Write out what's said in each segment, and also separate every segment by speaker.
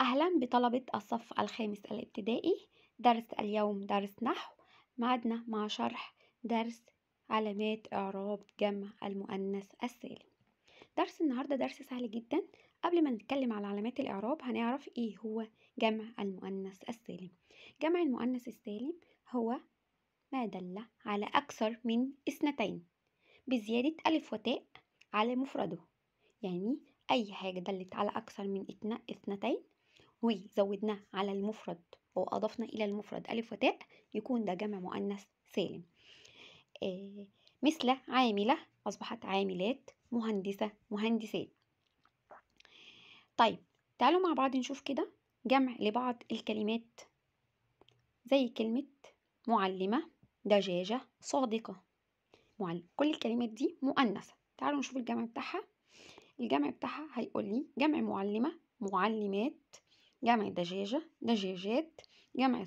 Speaker 1: أهلا بطلبة الصف الخامس الابتدائي درس اليوم درس نحو معدنا مع شرح درس علامات إعراب جمع المؤنث السالم درس النهاردة درس سهل جدا قبل ما نتكلم على علامات الإعراب هنعرف إيه هو جمع المؤنث السالم جمع المؤنث السالم هو ما دل على أكثر من اثنتين بزيادة ألف وتاء على مفرده يعني أي حاجة دلت على أكثر من اثنتين وزودناه على المفرد وأضفنا إلى المفرد ألف وتاء يكون ده جمع مؤنث سالم آه، مثل عاملة أصبحت عاملات مهندسة مهندسات طيب تعالوا مع بعض نشوف كده جمع لبعض الكلمات زي كلمة معلمة دجاجة صادقة معلمة. كل الكلمات دي مؤنثة تعالوا نشوف الجمع بتاعها الجمع بتاعها هيقول لي جمع معلمة معلمات جمع دجاجة دجاجات جمع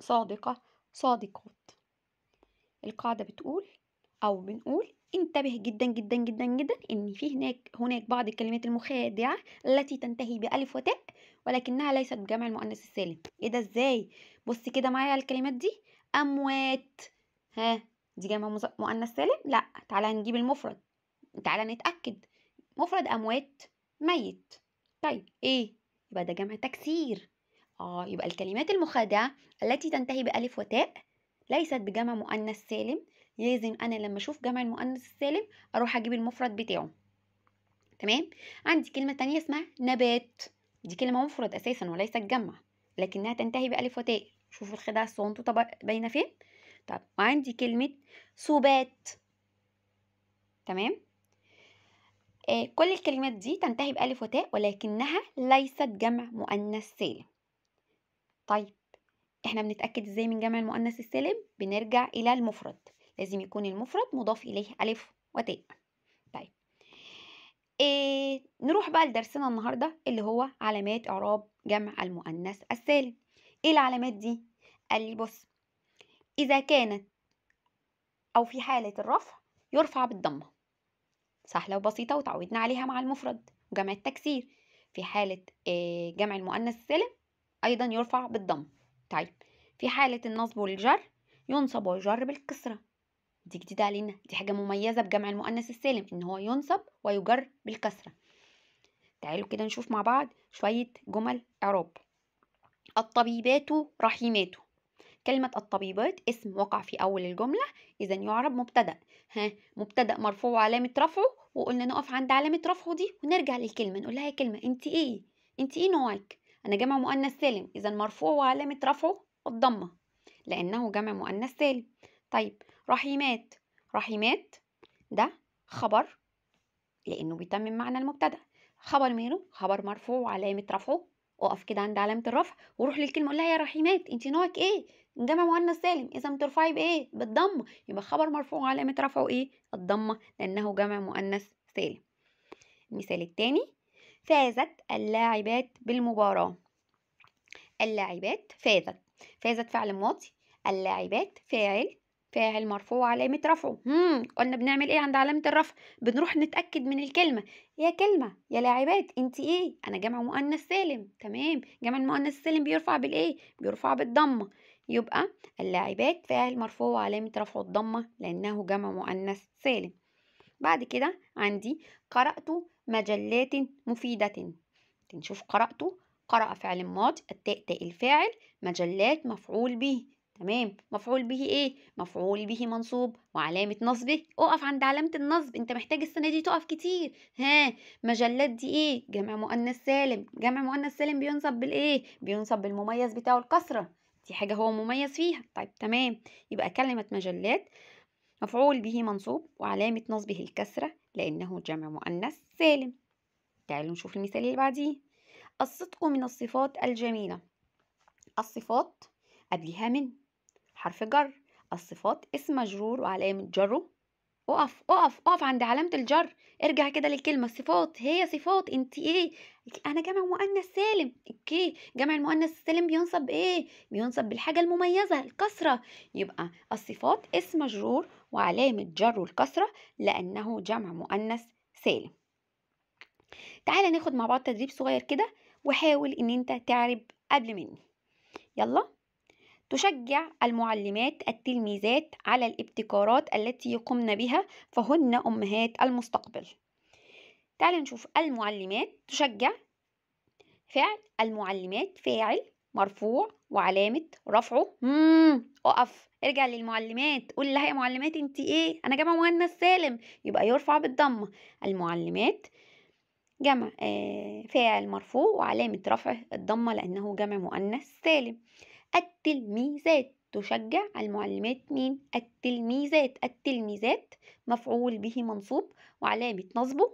Speaker 1: صادقة صادقات القاعدة بتقول أو بنقول انتبه جدا جدا جدا جدا ان في هناك هناك بعض الكلمات المخادعه التي تنتهي بالف وتاء ولكنها ليست بجمع المؤنث السالم ايه ده ازاي بص كده معايا على الكلمات دي اموات ها دي جمع مؤنث سالم لا تعالى نجيب المفرد تعالى نتاكد مفرد اموات ميت طيب ايه يبقى ده جمع تكسير اه يبقى الكلمات المخادعة التي تنتهي بألف وتاء ليست بجمع مؤنث سالم لازم انا لما اشوف جمع المؤنث السالم اروح اجيب المفرد بتاعه تمام عندي كلمة تانية اسمها نبات دي كلمة مفرد اساسا وليست جمع لكنها تنتهي بألف وتاء شوفوا الخدعة طب باينة فين طب وعندي كلمة سبات تمام آه، كل الكلمات دي تنتهي بألف وتاء ولكنها ليست جمع مؤنث سالم طيب احنا بنتأكد ازاي من جمع المؤنث السالم بنرجع إلى المفرد لازم يكون المفرد مضاف إليه ألف وتاء طيب إيه نروح بقى لدرسنا النهاردة اللي هو علامات إعراب جمع المؤنث السالم إيه العلامات دي؟ قال لي بص إذا كانت أو في حالة الرفع يرفع بالضمة سهلة وبسيطة وتعودنا عليها مع المفرد وجمع التكسير في حالة آه، جمع المؤنث السالم أيضا يرفع بالضم طيب في حالة النصب والجر ينصب ويجر بالكسرة دي جديدة علينا دي حاجة مميزة بجمع المؤنث السالم إن هو ينصب ويجر بالكسرة تعالوا كده نشوف مع بعض شوية جمل إعراب الطبيبات رحيماته كلمة الطبيبات اسم وقع في أول الجملة إذا يعرب مبتدأ ها مبتدأ مرفوع وعلامة رفعه وقلنا نقف عند علامة رفعه دي ونرجع للكلمة نقول لها كلمة أنت إيه؟ أنت إيه نوعك؟ أنا جمع مؤنث سالم إذا مرفوع وعلامة رفعه الضمة لأنه جمع مؤنث سالم طيب رحيمات رحيمات ده خبر لأنه بيتمم معنى المبتدأ خبر مينو خبر مرفوع وعلامة رفعه اقف كده عند علامه الرفع وروح للكلمه قول لها يا رحيمات انت نوعك ايه جمع مؤنث سالم اذا بترفعي بايه بالضمه يبقى خبر مرفوع وعلامه رفعه ايه الضمه لانه جمع مؤنث سالم المثال الثاني فازت اللاعبات بالمباراه اللاعبات فازت فازت فعل ماضي اللاعبات فاعل فاعل مرفوع علامة رفعه هم قلنا بنعمل ايه عند علامة الرفع بنروح نتأكد من الكلمة يا كلمة يا لاعبات انت ايه انا جمع مؤنث سالم تمام جمع المؤنث السالم بيرفع بالايه بيرفع بالضمة يبقى اللاعبات فاعل مرفوع علامة رفعه الضمة لأنه جمع مؤنث سالم بعد كده عندي قرأت مجلات مفيدة نشوف قرأت قرأ فعل ماضي التاء تاء الفاعل مجلات مفعول به تمام مفعول به ايه مفعول به منصوب وعلامه نصبه اقف عند علامه النصب انت محتاج السنه دي تقف كتير ها مجلات دي ايه جمع مؤنث سالم جمع مؤنث سالم بينصب بالايه بينصب بالمميز بتاعه الكسره دي حاجه هو مميز فيها طيب تمام يبقى كلمه مجلات مفعول به منصوب وعلامه نصبه الكسره لانه جمع مؤنث سالم تعالوا نشوف المثال اللي بعديه الصدق من الصفات الجميله الصفات قبلها من حرف جر الصفات اسم مجرور وعلامة جره اقف اقف اقف عند علامة الجر ارجع كده للكلمة صفات هي صفات انت ايه انا جمع مؤنث سالم اوكي جمع المؤنث السالم بينصب بايه بينصب بالحاجة المميزة الكسرة يبقى الصفات اسم مجرور وعلامة جره الكسرة لانه جمع مؤنث سالم تعالى ناخد مع بعض تدريب صغير كده وحاول ان انت تعرب قبل مني يلا تشجع المعلمات التلميذات على الابتكارات التي يقمن بها فهن أمهات المستقبل تعالي نشوف المعلمات تشجع فعل المعلمات فاعل مرفوع وعلامة رفعه مم. اقف ارجع للمعلمات قول لها يا معلمات انت ايه انا جمع مؤنث سالم يبقى يرفع بالضمه المعلمات جمع آه، فاعل مرفوع وعلامة رفعه الضمة لأنه جمع مؤنث سالم التلميذات تشجع المعلمات مين التلميذات التلميذات مفعول به منصوب وعلامة نصبه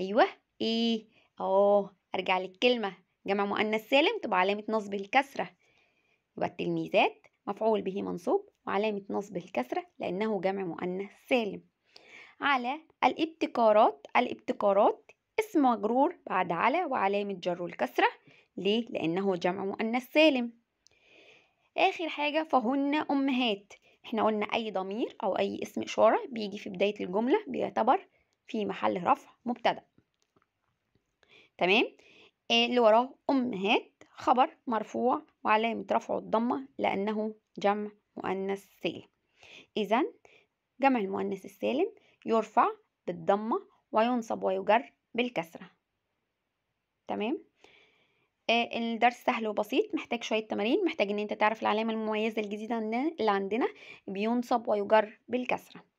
Speaker 1: أيوه إيه أه أرجع للكلمة جمع مؤنث سالم تبقى علامة نصب الكسرة يبقى التلميذات مفعول به منصوب وعلامة نصب الكسرة لأنه جمع مؤنث سالم على الابتكارات الابتكارات اسم مجرور بعد على وعلامة جره الكسرة ليه؟ لأنه جمع مؤنث سالم آخر حاجة فهن أمهات احنا قلنا أي ضمير أو أي اسم إشارة بيجي في بداية الجملة بيعتبر في محل رفع مبتدأ تمام آه، اللي وراه أمهات خبر مرفوع وعلامة رفعه الضمة لأنه جمع مؤنث سالم إذا جمع المؤنث السالم يرفع بالضمة وينصب ويجر بالكسرة تمام آه، الدرس سهل وبسيط محتاج شوية تمارين محتاج ان انت تعرف العلامة المميزة الجديدة اللي عندنا بينصب ويجر بالكسرة